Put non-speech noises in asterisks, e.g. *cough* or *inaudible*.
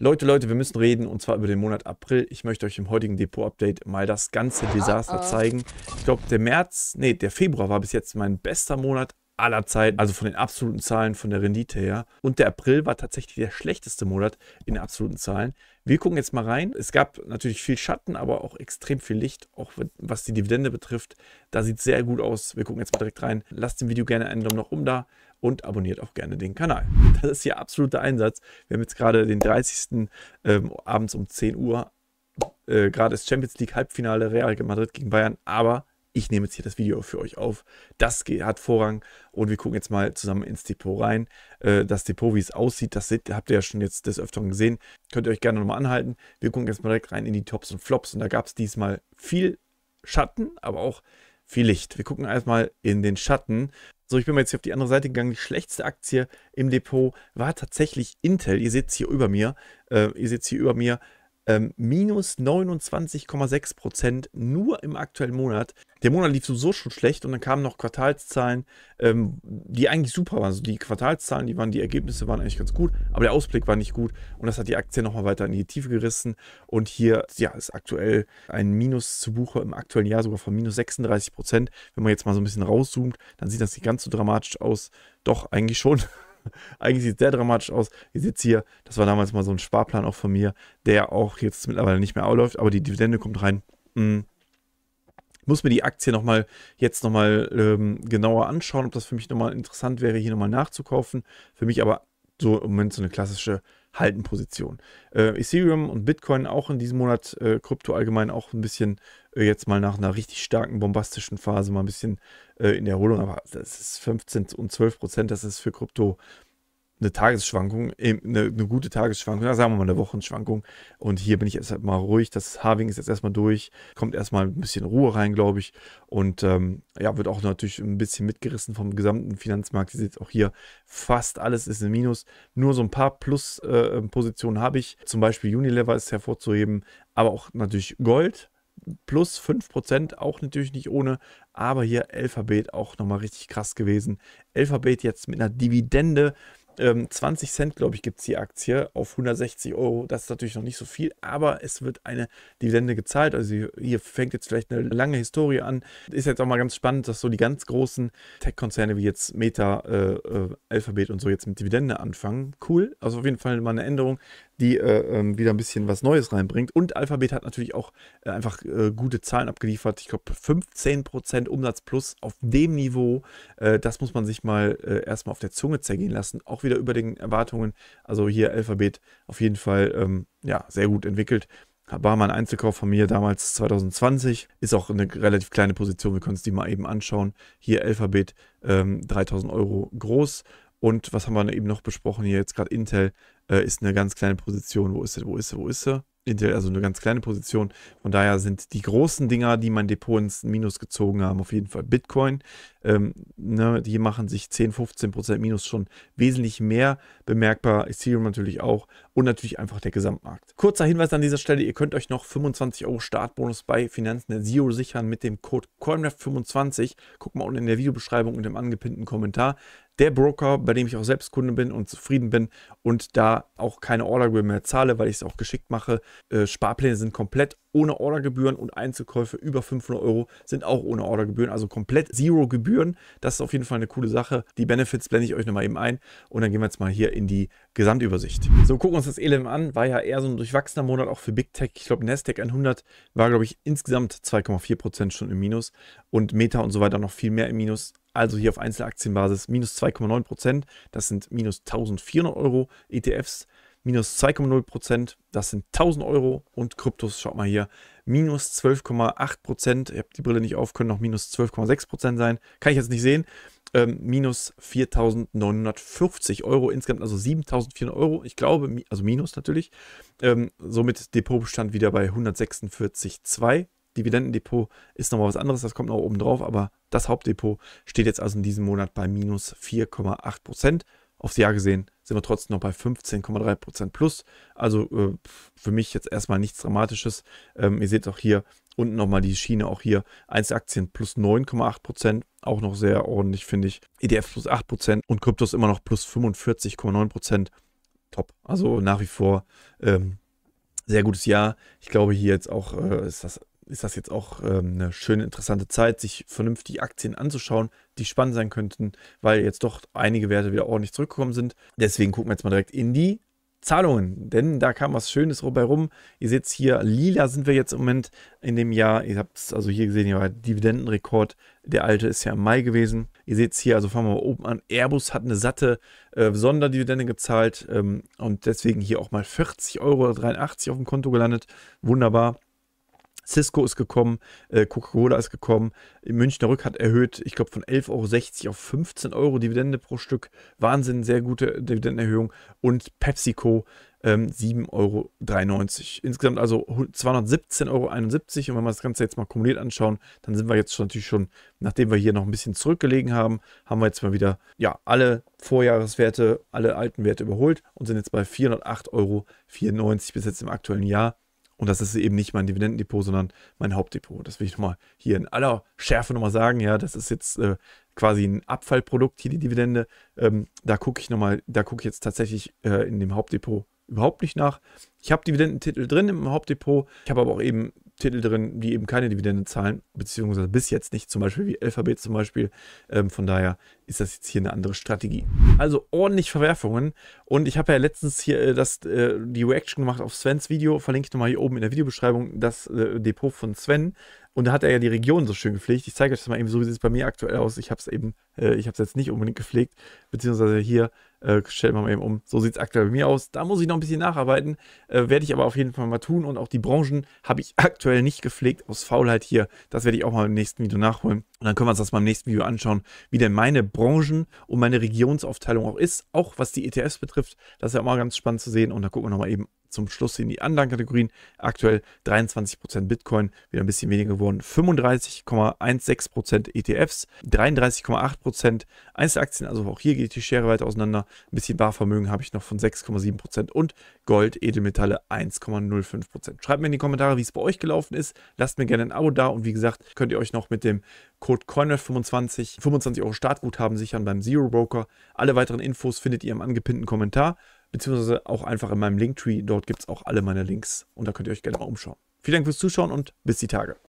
Leute, Leute, wir müssen reden und zwar über den Monat April. Ich möchte euch im heutigen Depot-Update mal das ganze ah, Desaster ah. zeigen. Ich glaube, der März, nee, der Februar war bis jetzt mein bester Monat aller Zeiten, also von den absoluten Zahlen, von der Rendite her. Und der April war tatsächlich der schlechteste Monat in absoluten Zahlen. Wir gucken jetzt mal rein. Es gab natürlich viel Schatten, aber auch extrem viel Licht, auch was die Dividende betrifft. Da sieht es sehr gut aus. Wir gucken jetzt mal direkt rein. Lasst dem Video gerne einen Daumen nach oben da und abonniert auch gerne den Kanal. Das ist hier absoluter Einsatz. Wir haben jetzt gerade den 30. Ähm, abends um 10 Uhr. Äh, gerade ist Champions League Halbfinale Real Madrid gegen Bayern, aber ich nehme jetzt hier das Video für euch auf. Das hat Vorrang und wir gucken jetzt mal zusammen ins Depot rein. Äh, das Depot, wie es aussieht, das habt ihr ja schon jetzt des Öfteren gesehen. Könnt ihr euch gerne nochmal anhalten. Wir gucken jetzt mal direkt rein in die Tops und Flops und da gab es diesmal viel Schatten, aber auch viel Licht. Wir gucken erstmal in den Schatten so, ich bin mal jetzt hier auf die andere Seite gegangen. Die schlechteste Aktie im Depot war tatsächlich Intel. Ihr seht es hier über mir. Äh, ihr seht es hier über mir ähm, minus 29,6 Prozent nur im aktuellen Monat. Der Monat lief sowieso schon schlecht und dann kamen noch Quartalszahlen, ähm, die eigentlich super waren. Also die Quartalszahlen, die waren, die Ergebnisse waren eigentlich ganz gut, aber der Ausblick war nicht gut und das hat die Aktie nochmal weiter in die Tiefe gerissen. Und hier ja, ist aktuell ein Minus zu Buche im aktuellen Jahr sogar von minus 36 Prozent. Wenn man jetzt mal so ein bisschen rauszoomt, dann sieht das nicht ganz so dramatisch aus. Doch, eigentlich schon. *laughs* Eigentlich sieht es sehr dramatisch aus. Ihr seht hier, das war damals mal so ein Sparplan auch von mir, der auch jetzt mittlerweile nicht mehr läuft, aber die Dividende kommt rein. Hm. Muss mir die Aktie nochmal jetzt nochmal ähm, genauer anschauen, ob das für mich nochmal interessant wäre, hier nochmal nachzukaufen. Für mich aber so im Moment so eine klassische halten Position. Äh, Ethereum und Bitcoin auch in diesem Monat, äh, Krypto allgemein auch ein bisschen äh, jetzt mal nach einer richtig starken, bombastischen Phase mal ein bisschen äh, in Erholung, aber das ist 15 und 12 Prozent, das ist für Krypto eine Tagesschwankung, eine, eine, gute Tagesschwankung, sagen wir mal eine Wochenschwankung. Und hier bin ich erst halt mal ruhig. Das Harving ist jetzt erstmal durch, kommt erstmal ein bisschen Ruhe rein, glaube ich. Und ähm, ja, wird auch natürlich ein bisschen mitgerissen vom gesamten Finanzmarkt. Ihr seht auch hier, fast alles ist ein Minus. Nur so ein paar Plus-Positionen äh, habe ich. Zum Beispiel Unilever ist hervorzuheben, aber auch natürlich Gold plus 5%, auch natürlich nicht ohne, aber hier Alphabet auch nochmal richtig krass gewesen. Alphabet jetzt mit einer Dividende ähm, 20 Cent, glaube ich, gibt es die Aktie auf 160 Euro. Das ist natürlich noch nicht so viel, aber es wird eine Dividende gezahlt. Also hier fängt jetzt vielleicht eine lange Historie an. Ist jetzt auch mal ganz spannend, dass so die ganz großen Tech-Konzerne wie jetzt Meta, äh, äh, Alphabet und so jetzt mit Dividende anfangen. Cool. Also auf jeden Fall mal eine Änderung die äh, ähm, wieder ein bisschen was Neues reinbringt. Und Alphabet hat natürlich auch äh, einfach äh, gute Zahlen abgeliefert. Ich glaube, 15% Umsatz plus auf dem Niveau. Äh, das muss man sich mal äh, erstmal auf der Zunge zergehen lassen. Auch wieder über den Erwartungen. Also hier Alphabet auf jeden Fall ähm, ja, sehr gut entwickelt. War mal ein Einzelkauf von mir damals 2020. Ist auch eine relativ kleine Position. Wir können uns die mal eben anschauen. Hier Alphabet ähm, 3000 Euro groß. Und was haben wir eben noch besprochen hier jetzt gerade Intel äh, ist eine ganz kleine Position. Wo ist sie, wo ist sie, wo ist sie? Also eine ganz kleine Position. Von daher sind die großen Dinger, die mein Depot ins Minus gezogen haben, auf jeden Fall Bitcoin. Ähm, ne, die machen sich 10, 15 Prozent Minus schon wesentlich mehr bemerkbar. Ethereum natürlich auch und natürlich einfach der Gesamtmarkt. Kurzer Hinweis an dieser Stelle: Ihr könnt euch noch 25 Euro Startbonus bei Finanzen der Zero sichern mit dem Code CoinRef25. Guckt mal unten in der Videobeschreibung und im angepinnten Kommentar der Broker, bei dem ich auch selbst Kunde bin und zufrieden bin und da auch keine Ordergebühren mehr zahle, weil ich es auch geschickt mache. Äh, Sparpläne sind komplett ohne Ordergebühren und Einzelkäufe über 500 Euro sind auch ohne Ordergebühren, also komplett Zero Gebühren. Das ist auf jeden Fall eine coole Sache. Die Benefits blende ich euch nochmal eben ein und dann gehen wir jetzt mal hier in die Gesamtübersicht. So, gucken wir uns das ELM an. War ja eher so ein durchwachsener Monat auch für Big Tech. Ich glaube, Nasdaq 100 war, glaube ich, insgesamt 2,4% schon im Minus und Meta und so weiter noch viel mehr im Minus also hier auf Einzelaktienbasis minus 2,9 Prozent, das sind minus 1400 Euro ETFs, minus 2,0 Prozent, das sind 1000 Euro und Kryptos, schaut mal hier, minus 12,8 Prozent, ihr habt die Brille nicht auf, können noch minus 12,6 Prozent sein, kann ich jetzt nicht sehen, ähm, minus 4.950 Euro insgesamt, also 7.400 Euro, ich glaube, also minus natürlich, ähm, somit Depotbestand wieder bei 146,2 Dividendendepot ist nochmal was anderes, das kommt noch oben drauf, aber das Hauptdepot steht jetzt also in diesem Monat bei minus 4,8 Prozent. Aufs Jahr gesehen sind wir trotzdem noch bei 15,3 Prozent plus. Also äh, für mich jetzt erstmal nichts Dramatisches. Ähm, ihr seht auch hier unten nochmal die Schiene, auch hier Einzelaktien plus 9,8 Prozent, auch noch sehr ordentlich, finde ich. EDF plus 8 Prozent und Kryptos immer noch plus 45,9 Prozent. Top. Also nach wie vor. Ähm, sehr gutes Jahr. Ich glaube, hier jetzt auch äh, ist das ist das jetzt auch ähm, eine schöne, interessante Zeit, sich vernünftig Aktien anzuschauen, die spannend sein könnten, weil jetzt doch einige Werte wieder ordentlich zurückgekommen sind. Deswegen gucken wir jetzt mal direkt in die Zahlungen, denn da kam was Schönes bei rum. Ihr seht es hier, lila sind wir jetzt im Moment in dem Jahr. Ihr habt es also hier gesehen, hier war Dividendenrekord. Der alte ist ja im Mai gewesen. Ihr seht es hier, also fangen wir mal oben an. Airbus hat eine satte äh, Sonderdividende gezahlt ähm, und deswegen hier auch mal 40,83 Euro auf dem Konto gelandet. Wunderbar. Cisco ist gekommen, äh, Coca-Cola ist gekommen, Münchner Rück hat erhöht, ich glaube, von 11,60 Euro auf 15 Euro Dividende pro Stück. Wahnsinn, sehr gute äh, Dividendenerhöhung. Und PepsiCo ähm, 7,93 Euro. Insgesamt also 217,71 Euro. Und wenn wir das Ganze jetzt mal kumuliert anschauen, dann sind wir jetzt schon, natürlich schon, nachdem wir hier noch ein bisschen zurückgelegen haben, haben wir jetzt mal wieder ja, alle Vorjahreswerte, alle alten Werte überholt und sind jetzt bei 408,94 Euro bis jetzt im aktuellen Jahr. Und das ist eben nicht mein Dividendendepot, sondern mein Hauptdepot. Das will ich nochmal hier in aller Schärfe nochmal sagen. Ja, das ist jetzt äh, quasi ein Abfallprodukt, hier die Dividende. Ähm, da gucke ich nochmal, da gucke ich jetzt tatsächlich äh, in dem Hauptdepot überhaupt nicht nach. Ich habe Dividendentitel drin im Hauptdepot. Ich habe aber auch eben Titel drin, die eben keine Dividende zahlen, beziehungsweise bis jetzt nicht, zum Beispiel wie Alphabet zum Beispiel. Ähm, von daher ist das jetzt hier eine andere Strategie. Also ordentlich Verwerfungen. Und ich habe ja letztens hier äh, das, äh, die Reaction gemacht auf Svens Video. Verlinke ich nochmal hier oben in der Videobeschreibung das äh, Depot von Sven. Und da hat er ja die Region so schön gepflegt. Ich zeige euch das mal eben, so sieht es bei mir aktuell aus. Ich habe es eben, äh, ich habe es jetzt nicht unbedingt gepflegt, beziehungsweise hier äh, stellt man mal eben um. So sieht es aktuell bei mir aus. Da muss ich noch ein bisschen nacharbeiten, äh, werde ich aber auf jeden Fall mal tun. Und auch die Branchen habe ich *laughs* aktuell nicht gepflegt aus Faulheit hier. Das werde ich auch mal im nächsten Video nachholen. Und dann können wir uns das mal im nächsten Video anschauen, wie denn meine Branchen und meine Regionsaufteilung auch ist, auch was die ETFs betrifft. Das ist ja auch mal ganz spannend zu sehen. Und dann gucken wir nochmal eben zum Schluss in die anderen Kategorien. Aktuell 23% Bitcoin, wieder ein bisschen weniger geworden. 35,16% ETFs, 33,8% Einzelaktien, also auch hier geht die Schere weiter auseinander. Ein bisschen Barvermögen habe ich noch von 6,7% und Gold, Edelmetalle 1,05%. Schreibt mir in die Kommentare, wie es bei euch gelaufen ist. Lasst mir gerne ein Abo da und wie gesagt, könnt ihr euch noch mit dem Code CoinRef25 25 Euro Startguthaben sichern beim Zero Broker. Alle weiteren Infos findet ihr im angepinnten Kommentar beziehungsweise auch einfach in meinem Linktree. Dort gibt es auch alle meine Links und da könnt ihr euch gerne mal umschauen. Vielen Dank fürs Zuschauen und bis die Tage.